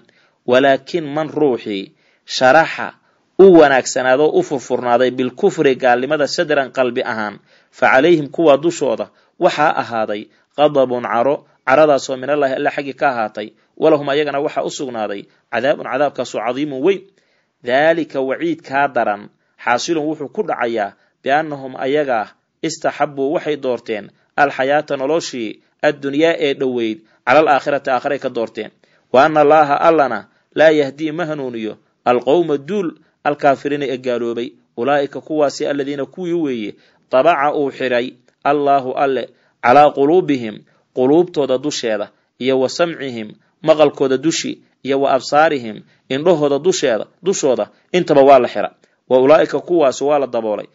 walaakin man ruuxii sharaxa u wanaagsanaado u furfurnaaday bilkufri gaalnimada sadran qalbi ahaan fa calayhim kuwaa dushooda waxaa ahaaday qadabun caro caradaasoo minallaahi alle xaggii ka ahaatay walahum ayagana waxaa u sugnaaday cadaabun cadaabkaasoo cadiimun weyn daalika waciidkaa daran xaasilun wuxuu ku dhacayaa biannahum ayaga istaxabuu waxay doorteen alxayaata noloshii addunyaa ee dhoweyd cala alaakhirati aakhiray ka doorteen wa anna allaaha allana laa yahdii ma hanuuniyo alqowma duul alkaafiriina ee gaaloobay ulaa'ika kuwaasi aladiina kuwii weeye dabaca uu xidhay allaahu alle calaa quluubihim quluubtooda dusheeda iyo wa samcihim maqalkooda dushi iyo wa absaarihim indhahooda dusheeda dushooda intaba waa la xira wa ulaa'ika kuwaas waa la daboolay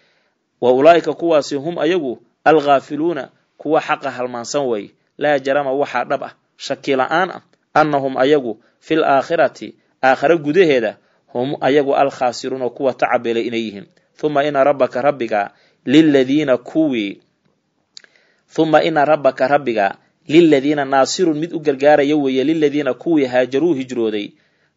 wa ulaa'ika kuwaasi hum ayagu alghaafiluuna kuwa xaqa halmaansan weeye laa jarama waxaa dhab ah shaki la'aan ah annahum ayagu fil aakhirati aakhare gudaheeda hum ayagu alkhaasiruuna kuwa tacabelay inay yihiin uma ina rabbaka rabbiga liladiina kuwii uma ina rabbaka rabbiga liladiina naasirun mid u gargaaraya weeye liladiina kuwii haajaruu hijrooday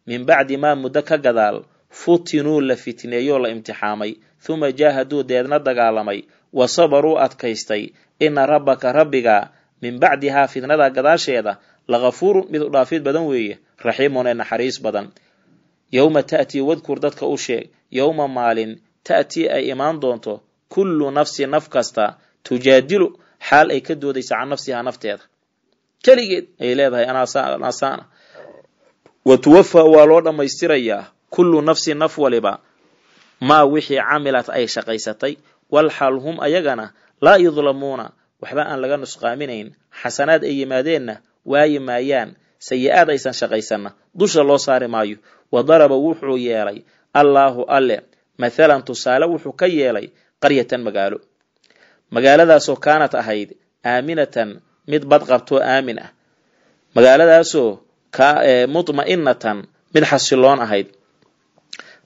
min bacdi maa muddo ka gadaal futinuu la fitneeyoo la imtixaamay huma jaahaduu deedna dagaalamay wa sabaruu adkaystay ina rabbaka rabbiga min bacdihaa fitnada gadaasheeda lakafuurun mid u dhaafid badan weeye raxiimun ee naxariis badan yowma ta'tii wadkur dadka u sheeg yowma maalin ta'tii ay imaan doonto kullu nafsi naf kasta tujaadilu xaal ay ka doodaysa can nafsihaa nafteeda keligeed ay leedahay anaasaana wa tuwafa waa loo dhammaystirayaa kullu nafsin naf waliba maa wixii camilat ay shaqaysatay walxaal hum ayagana laa yudlamuuna waxba aan laga nusqaaminayn xasanaad ay yimaadeenna waayi maayaan sayi-aad aysan shaqaysanna dusha loo saari maayo wa daraba wuxuu yeelay allaahu alle mathalan tusaale wuxuu ka yeelay qaryatan magaalo magaaladaasoo kaanad ahayd aaminatan mid bad badqabtoo aamin ah magaaladaasoo mutmainatan mid xasiloon ahayd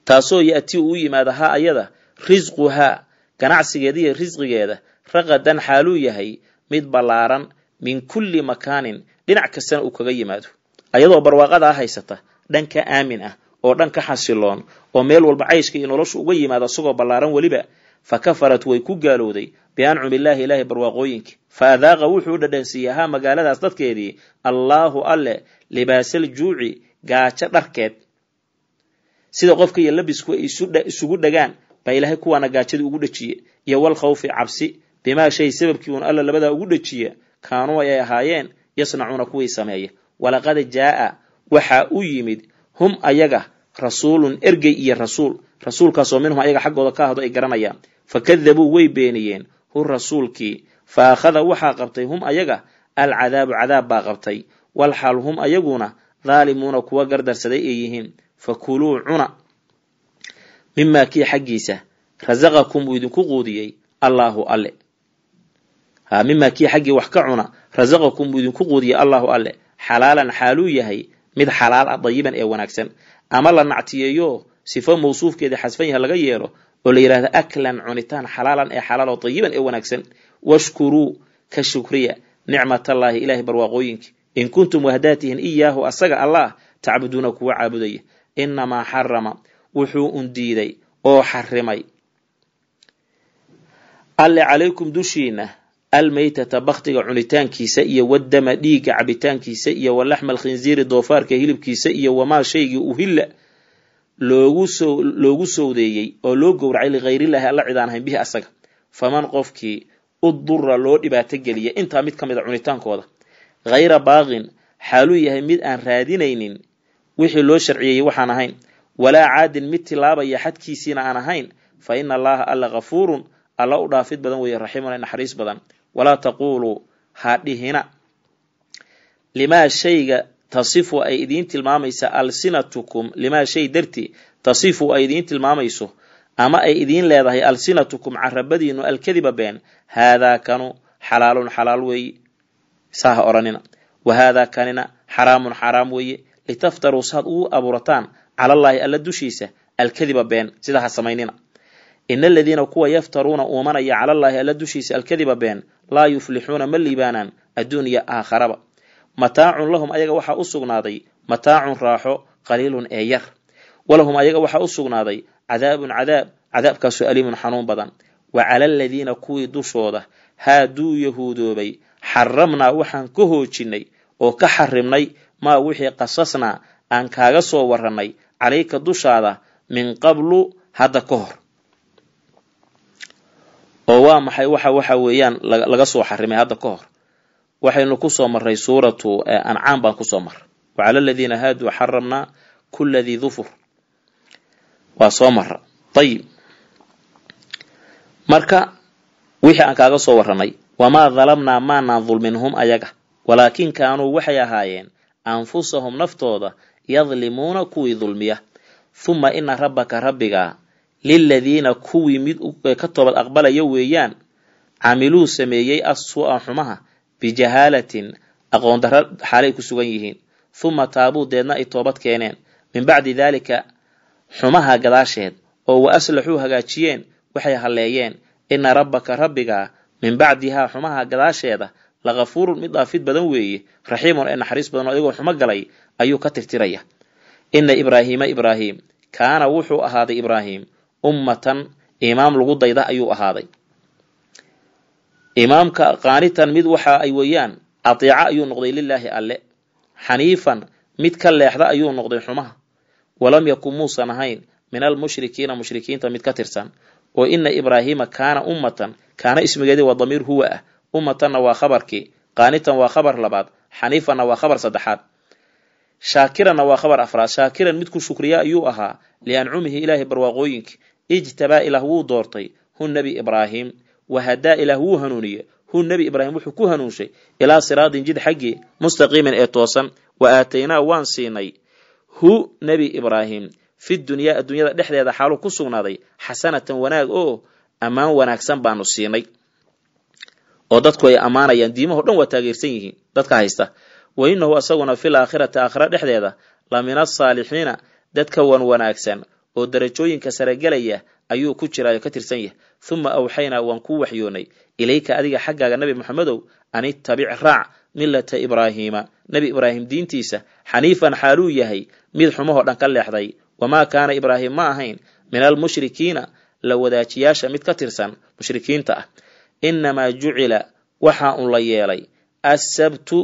taasoo yati uu yimaada ha ayada risquhaa ganacsigeeda iyo risqigeeda raqadan xaaluu yahay mid ballaaran min kulli makaanin dhinac kastana uu kaga yimaado ayadoo barwaaqadaa ah haysata dhanka aamin ah oo dhan ka xasiloon oo meel walba cayshka iyo noloshu uga yimaado isagoo ballaaran weliba fa kafarat way ku gaalowday biancumi illaahi ilaahi barwaaqooyinkii fa adaaqa wuxuu dhadhansiiyahaa magaaladaas dadkeedii allaahu alle libaasal juuci gaajo dharkeed sida qofka iyo labisku ay isugu dhagaan baa ilaahay kuwaana gaajada ugu dhejiye iyo walkhawfi cabsi bimaa shay sababkii uun alla labadaa ugu dhejiya kaanuu ay ahaayeen yasnacuuna kuwii sameeya walaqad jaaa waxaa u yimid hum ayaga rasuulun ergey iyo rasuul rasuulkaasoo minhum ayaga xaggooda ka ahdo ay garanayaan fakadabuu way beeniyeen hu rasuulkii fa akhada waxaa qabtay hum ayaga alcadaabu cadaab baa qabtay walxaal hum ayaguna daalimuuna kuwa gardarsaday ay yihiin fakuluu cuna mimaa kii xaggiisa rasaqakum uu idinku quudiyey allaahu alle mimaa kii xaggii wax ka cuna rasaqakum uu idinku quudiyey allaahu alle xalaalan xaaluu yahay mid xalaal a ah, dayiban ee wanaagsan ama la nactiyeeyo sifo mawsuufkeeda xasfan yaha laga yeelo oo la yidhahdo aklan cunitaan xalaalan ee xalaal oo dayiban ee wanaagsan washkuruu ka shukriya nicmatallaahi ilaahay barwaaqooyinka in kuntum wahdaatihin iyaahu asaga allaah tacbuduuna kuwa caabudaya inamaa xarama wuxuu undiiday oo xarimay alle calaykum dushiina almaytata baktiga cunitaankiisa iyo wadama dhiigga cabitaankiisa iyo walaxma alkhinziiri doofaarka hilibkiisa iyo wamaa shaygii uhilla loogu sowdeeyey oo loo gowracay likhayrilahi alla cidaan ahayn bihi asaga faman qofkii u udura loo dhibaato geliya intaa mid ka mid a cunitaankooda hayra baaqin xaaluu yahay mid aan raadinaynin wixii loo sharciyeeyey waxaan ahayn walaa caadin mid tilaabaya xadkiisiina aan ahayn fa ina allaha alla kafuurun alla u dhaafid badan weeye raximuna naxariis badan walaa taquuluu ha dhihina limaa shayga tasifu ay idiin tilmaamaysa alsinatukum limaa shay dartii tasifu ay idiin tilmaamayso ama ay idiin leedahay alsinatukum carabadiinu alkadiba been haadaa kanu xalaalun xalaal weeye saaha oranina wa haadaa kanina xaraamun xaraam weeye litaftaruu saad ugu abuurataan calallaahi alla dushiisa alkadiba been sidaa ha samaynina in aladiina kuwa yaftaruuna uumanaya calallaahi alla dushiisa alkadiba been laa yuflixuuna ma liibaanaan adduunya aakharaba mataacun lahum ayaga waxaa u sugnaaday mataacun raaxo qaliilun ee yar walahum ayaga waxaa u sugnaaday cadaabun cadaab cadaabkaasu aliimun xanuun badan wa cala aladiina kuwii dushooda haaduu yahuudoobay xaramnaa waxaan ka hoojinay oo ka xarimnay maa wixii qasasna aan kaaga soo warannay calayka dushaada min qablu hadda ka hor oo waa maxay waxa waxa weeyaan laga soo xarimay hadda ka hor waxaynu kusoo maray suuratu ancaam baan kusoo maray wacala aladiina haaduu xaramnaa kula dii dufur waa soo mara ayib marka wixii aan kaaga soo waranay wamaa dalamnaa maanaan dulmin hum ayaga walaakin kaanuu waxay ahaayeen anfusahum naftooda yadlimuuna kuwii dulmiya huma ina rabbaka rabbigaa liladiina kuwii mid ka toobad aqbalaya weeyaan camiluu sameeyey assuu'a xumaha bijahaalatin aqoondarra xaalay ku sugan yihiin huma taabuu deedna ay toobad keeneen min bacdi daalika xumaha gadaasheed oo wa aslaxuu hagaajiyeen waxay halleeyeen ina rabbaka rabbigaa min bacdihaa xumaha gadaasheeda lakafuurun mid dhaafid badan weeye raxiimun ee naxariis badan oo adigoo xumo galay ayuu ka tirtiraya ina ibraahiima ibraahim kaana wuxuu ahaaday ibraahim ummatan imaam lagu dayda ayuu ahaaday imaamka qaanitan mid waxa ay weeyaan ateeca ayuu noqday lilaahi alle xaniifan mid ka leexda ayuu noqday xumaha walam yakun muusan ahayn min almushrikiina mushrikiinta mid ka tirsan oo ina ibraahiima kaana ummatan kaana ismigeedii waa damiir huwa ah umatanna waa khabarkii qaanitan waa khabar labaad xaniifanna waa khabar saddexaad shaakiranna waa khabar afraad shaakiran midku shukriya ayuu ahaa liancumihi ilaahay barwaaqooyinkii ijtabaa ilaah wuu doortay hu nebi ibraahim wahadaa ilaah wuu hanuuniyey hu nebi ibraahim wuxuu ku hanuunshay ilaa siraadin jid xaggii mustaqiimin ee toosan wa aataynaa waan siinay hu nebi ibraahim fi dunyaa adduunyada dhexdeeda xaalu ku sugnaaday xasanatan wanaag oo ammaan wanaagsan baanu siinay oo dadku ay ammaanayaan diimaho dhan waa taageersan yihiin dadka haysta wa inahu asaguna fil aakhirati aakhira dhexdeeda la min asaalixiina dadka wan wanaagsan oo darajooyinka saregelaya ayuu ku jiraayo ka tirsan yahay thuma awxaynaa waan ku waxyoonay ilayka adiga xaggaaga nebi moxamedow an ittabic raac milata ibraahiima nebi ibraahim diintiisa xaniifan xaaluu yahay mid xumahoo dhan ka leexday wamaa kaana ibraahim ma ahayn min almushrikiina la wadaajiyaasha mid ka tirsan mushrikiinta ah innamaa jucila waxaa un la yeelay assabtu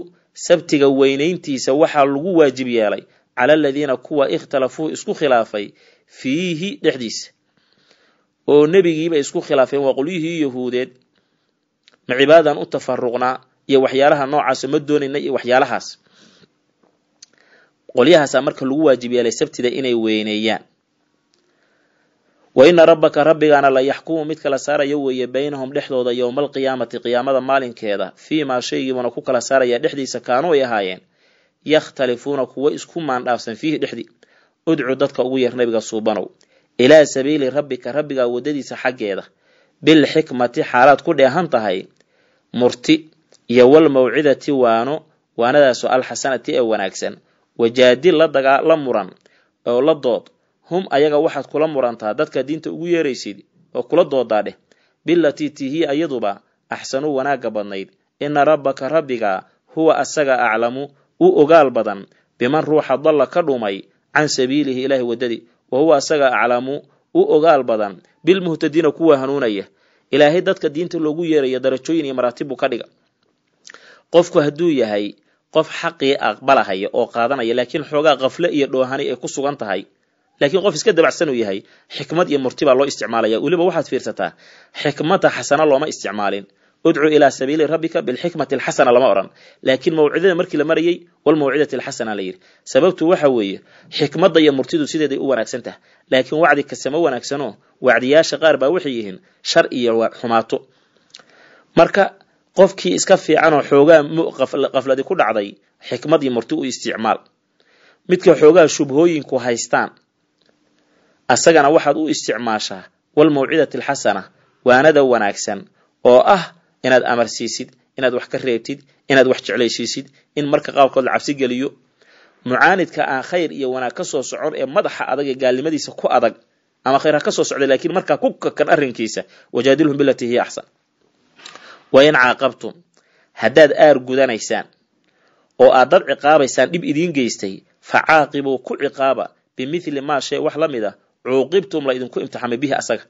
sabtiga weynayntiisa waxaa lagu waajib yeelay cala aladiina kuwa ikhtalafuu isku khilaafay fiihi dhexdiisa oo nebigiiba isku khilaafeen waa qolyihii yahuudeed ma cibaadadan u tafaruqnaa iyo waxyaalaha noocaas ma doonayna iyo waxyaalahaas qolyahaasa marka lagu waajib yeelay sabtida inay weyneeyaan wa ina rabbaka rabbigaana la yaxkumu mid kala saarayo weeye baynahum dhexdooda yowmaalqiyaamati qiyaamada maalinkeeda fii maa shaygiibuna ku kala saaraya dhexdiisa kaanu ay ahaayeen yakhtalifuuna kuwa isku maandhaafsan fiihi dhexdii udcu dadka ugu yar nebiga suubanow ilaa sabiili rabbika rabbigaa waddadiisa xaggeeda bilxikmati xaalaad ku dheehan tahay murti iyo walmawcidati waano waanadaaso alxasanati ee wanaagsan wajaadil la muran oo la dood hum ayaga waxaad kula murantaa dadka diinta ugu yeeraysid oo kula doodaa dheh bilatii tihi ayaduba axsanu wanaagga badnayd ina rabbaka rabbiga huwa asaga aclamu u ogaal badan biman ruuxa dalla ka dhumay can sabiilihi ilaahi waddadii wa huwa asaga aclamu u ogaal badan bilmuhtadiina kuwa hanuunaya ilaahay dadka diinta loogu yeerayo darajooyin iyo maraatib buu ka dhiga qofku hadduu yahay qof xaqii aqbalahaya oo qaadanaya laakiin xoogaa qafle iyo dhoohani ay ku sugan tahay laakiin qof iska dabacsan uu yahay xikmad iyo murti baa loo isticmaalaya weliba waxaad fiirsataa xikmada xasana looma isticmaalin udcu ilaa sabiili rabbika bilxikmati alxasana lama odhan laakiin mawcidada markii la marayay walmawcidati alxasana la yidhi sababtu waxa weeye xikmadda iyo murtidu sideeday u wanaagsan taha laakiin wacdi kasama wanaagsano wacdiyaasha qaar baa waxay yihiin shar iyo xumaato marka qofkii iska fiicanoo xoogaa qafladi ku dhacday xikmad iyo murti u isticmaal midka xoogaa shubhooyinku haystaan asagana waxaad u isticmaashaa walmawcidati alxasana waanada wanaagsan oo ah inaad amarsiisid inaad wax ka reebtid inaad wax jeclaysiisid in marka qaabkood la cabsi geliyo mucaanidka aan khayr iyo wanaag ka soo socon ee madaxa adag ee gaalnimadiisa ku adag ama khayr ha ka soo socday laakiin markaa ku kakan arrinkiisa wajaadilhum bilatii hiya axsan in caaqabtum haddaad aar gudanaysaan oo aad dad ciqaabaysaan dhib idiin geystay fa caaqibuu ku ciqaaba bimithli maa shay wax la mid a ah, cuuqibtum laydinku imtixaamay bihi asaga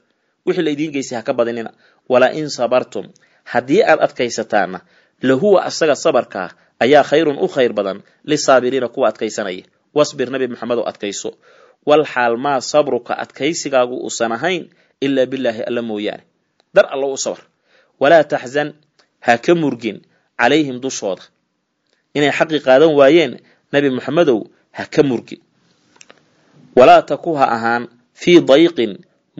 wixii laydiin geystay ha ka badinina walaa in sabartum haddii aad adkaysataanna lahuwa asaga sabarkaa ah ayaa khayrun u khayr badan lisaabiriina kuwa adkaysanaya wasbir nabi maxamedow adkayso wal xaal maa sabruka adkaysigaagu uusan ahayn ilaa bilaahi alla mooyaane dar allo u sabar walaa taxzan ha ka murgin calayhim dushooda inay xaqi qaadan waayeen nabi maxamedow ha ka murgin walaa taku ha ahaan fii dayqin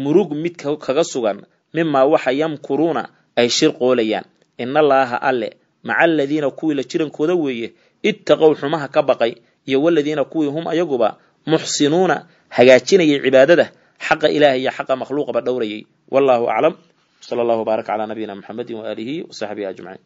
murug mid kaga sugan mimaa waxa yamkuruuna ay shirqoolayaan inallaaha alle maca aladiina kuwii la jirankooda weeye ittaqow xumaha ka baqay iyo waladiina kuwii hum ayaguba muxsinuuna hagaajinayay cibaadada xaqa ilaaha iyo xaqa makhluuqaba dhowrayay wallaahu aclam sala allahu baarak calaa nabiyina muxamedin waaalihi wasaxbihi ajmaciin